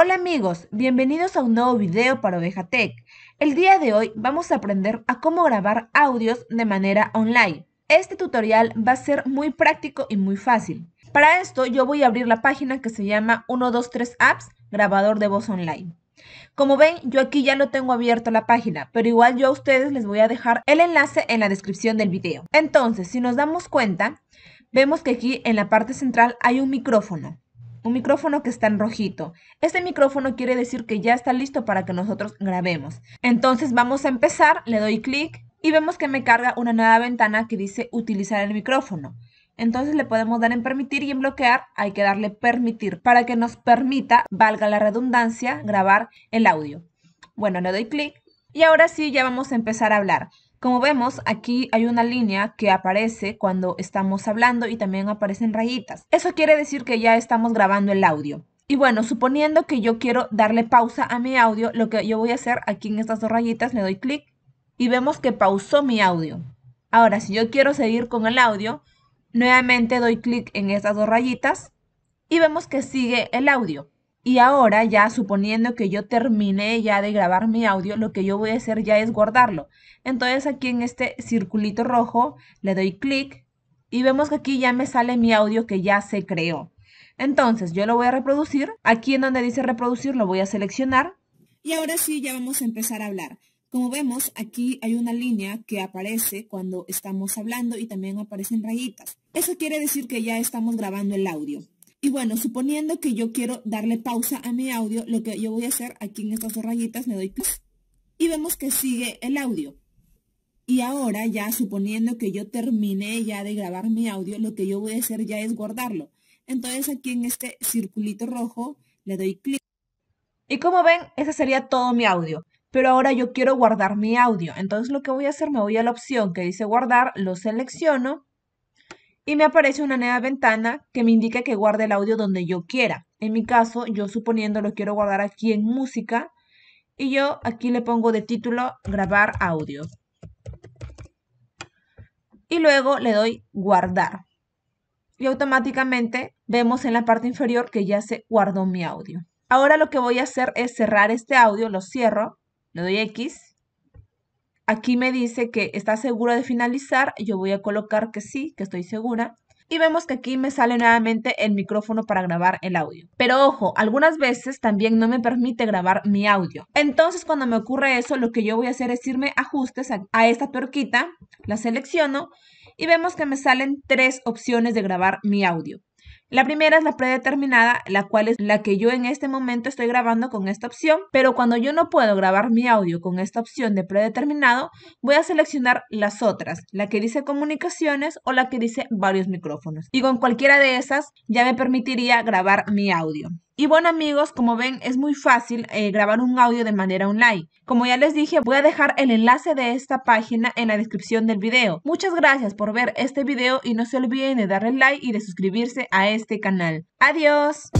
Hola amigos, bienvenidos a un nuevo video para Oveja Tech. El día de hoy vamos a aprender a cómo grabar audios de manera online. Este tutorial va a ser muy práctico y muy fácil. Para esto yo voy a abrir la página que se llama 123 Apps Grabador de Voz Online. Como ven, yo aquí ya no tengo abierto la página, pero igual yo a ustedes les voy a dejar el enlace en la descripción del video. Entonces, si nos damos cuenta, vemos que aquí en la parte central hay un micrófono un micrófono que está en rojito. Este micrófono quiere decir que ya está listo para que nosotros grabemos. Entonces vamos a empezar, le doy clic y vemos que me carga una nueva ventana que dice utilizar el micrófono. Entonces le podemos dar en permitir y en bloquear hay que darle permitir para que nos permita, valga la redundancia, grabar el audio. Bueno, le doy clic y ahora sí ya vamos a empezar a hablar. Como vemos, aquí hay una línea que aparece cuando estamos hablando y también aparecen rayitas. Eso quiere decir que ya estamos grabando el audio. Y bueno, suponiendo que yo quiero darle pausa a mi audio, lo que yo voy a hacer aquí en estas dos rayitas, le doy clic y vemos que pausó mi audio. Ahora, si yo quiero seguir con el audio, nuevamente doy clic en estas dos rayitas y vemos que sigue el audio. Y ahora ya suponiendo que yo terminé ya de grabar mi audio, lo que yo voy a hacer ya es guardarlo. Entonces aquí en este circulito rojo le doy clic y vemos que aquí ya me sale mi audio que ya se creó. Entonces yo lo voy a reproducir. Aquí en donde dice reproducir lo voy a seleccionar. Y ahora sí ya vamos a empezar a hablar. Como vemos, aquí hay una línea que aparece cuando estamos hablando y también aparecen rayitas. Eso quiere decir que ya estamos grabando el audio. Y bueno, suponiendo que yo quiero darle pausa a mi audio, lo que yo voy a hacer aquí en estas dos rayitas, me doy clic y vemos que sigue el audio. Y ahora ya suponiendo que yo terminé ya de grabar mi audio, lo que yo voy a hacer ya es guardarlo. Entonces aquí en este circulito rojo le doy clic. Y como ven, ese sería todo mi audio. Pero ahora yo quiero guardar mi audio. Entonces lo que voy a hacer, me voy a la opción que dice guardar, lo selecciono y me aparece una nueva ventana que me indica que guarde el audio donde yo quiera. En mi caso, yo suponiendo lo quiero guardar aquí en música y yo aquí le pongo de título grabar audio. Y luego le doy guardar. Y automáticamente vemos en la parte inferior que ya se guardó mi audio. Ahora lo que voy a hacer es cerrar este audio, lo cierro, le doy X Aquí me dice que está segura de finalizar. Yo voy a colocar que sí, que estoy segura. Y vemos que aquí me sale nuevamente el micrófono para grabar el audio. Pero ojo, algunas veces también no me permite grabar mi audio. Entonces cuando me ocurre eso, lo que yo voy a hacer es irme ajustes a, esta tuerquita, la selecciono y vemos que me salen tres opciones de grabar mi audio. La primera es la predeterminada, la cual es la que yo en este momento estoy grabando con esta opción, pero cuando yo no puedo grabar mi audio con esta opción de predeterminado, voy a seleccionar las otras, la que dice comunicaciones o la que dice varios micrófonos. Y con cualquiera de esas ya me permitiría grabar mi audio. Y bueno amigos, como ven es muy fácil eh, grabar un audio de manera online. Como ya les dije, voy a dejar el enlace de esta página en la descripción del video. Muchas gracias por ver este video y no se olviden de darle like y de suscribirse a este este canal. Adiós.